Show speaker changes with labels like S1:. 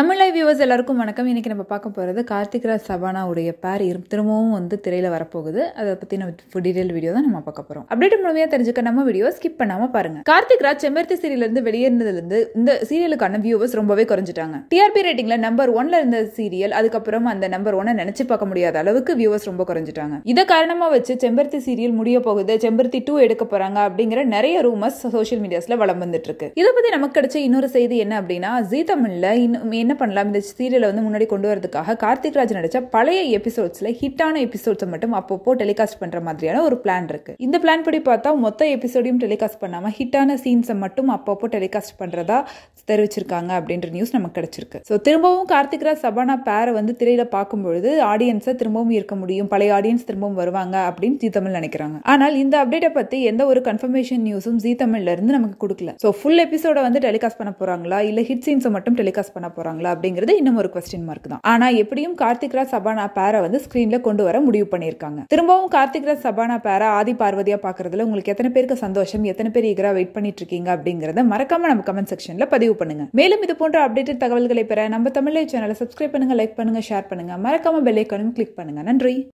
S1: Tamil live viewers எல்லாருக்கும் வணக்கம் இன்றைக்கி நம்ம பார்க்க போகிறது கார்த்திக் ராஜ் சபானாவுடைய பேர் திரும்பவும் வந்து திரையில் வரப்போகுது அதை பற்றி நம்ம டீடைல் வீடியோ தான் நம்ம பார்க்க போகிறோம் அப்டேட் முழுமையாக தெரிஞ்சுக்க நம்ம வீடியோ ஸ்கிப் பண்ணாமல் பாருங்கள் கார்த்திக் ராஜ் செம்பருத்தி சீரியலேருந்து வெளியேறினதுலேருந்து இந்த சீரியலுக்கான வியூவர்ஸ் ரொம்பவே குறைஞ்சிட்டாங்க டிஆர்பி ரேட்டிங்கில் நம்பர் ஒன்ல இருந்த சீரியல் அதுக்கப்புறம் அந்த நம்பர் ஒன்னை நினச்சி பார்க்க முடியாத அளவுக்கு வியூவர்ஸ் ரொம்ப குறைஞ்சிட்டாங்க இதை காரணமாக வச்சு செம்பருத்தி சீரியல் முடிய போகுது செம்பருத்தி டூ எடுக்க போகிறாங்க அப்படிங்கிற நிறைய ரூமர்ஸ் சோஷியல் மீடியாஸில் வளம் வந்துட்டு இருக்கு இதை பற்றி நமக்கு கிடைச்ச இன்னொரு செய்தி என்ன அப்படின்னா ஜீ தமிழில் இன்னும் என்ன பண்ணலாம் இந்த சீரியலை வந்து முன்னாடி கொண்டு வரதுக்காக கார்த்திக் ராஜ் நடிச்ச பழைய எபிசோட்ஸில் ஹிட்டான எபிசோட்ஸை மட்டும் அப்பப்போ டெலிகாஸ்ட் பண்ணுற மாதிரியான ஒரு பிளான் இருக்குது இந்த பிளான் படி பார்த்தா மொத்த எபிசோடையும் டெலிகாஸ்ட் பண்ணாமல் ஹிட்டான சீன்ஸை மட்டும் அப்பப்போ டெலிகாஸ்ட் பண்ணுறதா தெரிவிச்சிருக்காங்க அப்படின்ற நியூஸ் நமக்கு கிடைச்சிருக்கு ஸோ திரும்பவும் கார்த்திக் ராஜ் சபானா பேரை வந்து திரையில் பார்க்கும்பொழுது ஆடியன்ஸை திரும்பவும் இருக்க முடியும் பழைய ஆடியன்ஸ் திரும்பவும் வருவாங்க அப்படின்னு ஜி தமிழ் நினைக்கிறாங்க ஆனால் இந்த அப்டேட்டை பற்றி எந்த ஒரு கன்ஃபர்மேஷன் நியூஸும் ஜி தமிழ்ல இருந்து நமக்கு கொடுக்கல ஸோ ஃபுல் எபிசோட வந்து டெலிகாஸ்ட் பண்ண போகிறாங்களா இல்லை ஹிட் சீன்ஸை மட்டும் டெலிகாஸ்ட் பண்ண போகிறாங்க பண்ணுவாங்களா அப்படிங்கிறது இன்னும் ஒரு கொஸ்டின் மார்க் தான் ஆனா எப்படியும் கார்த்திக் ராஜ் சபானா பேரை வந்து ஸ்கிரீன்ல கொண்டு வர முடிவு பண்ணியிருக்காங்க திரும்பவும் கார்த்திக் ராஜ் சபானா பேரை ஆதி பார்வதியா பாக்குறதுல உங்களுக்கு எத்தனை பேருக்கு சந்தோஷம் எத்தனை பேர் ஈகரா வெயிட் பண்ணிட்டு இருக்கீங்க அப்படிங்கறத மறக்காம நம்ம கமெண்ட் செக்ஷன்ல பதிவு பண்ணுங்க மேலும் இது போன்ற அப்டேட்டட் தகவல்களை பெற நம்ம தமிழ் சேனலை சப்ஸ்கிரைப் பண்ணுங்க லைக் பண்ணுங்க ஷேர் பண்ணுங்க மறக்காம பெல் கிளிக் பண்ணுங்க நன்றி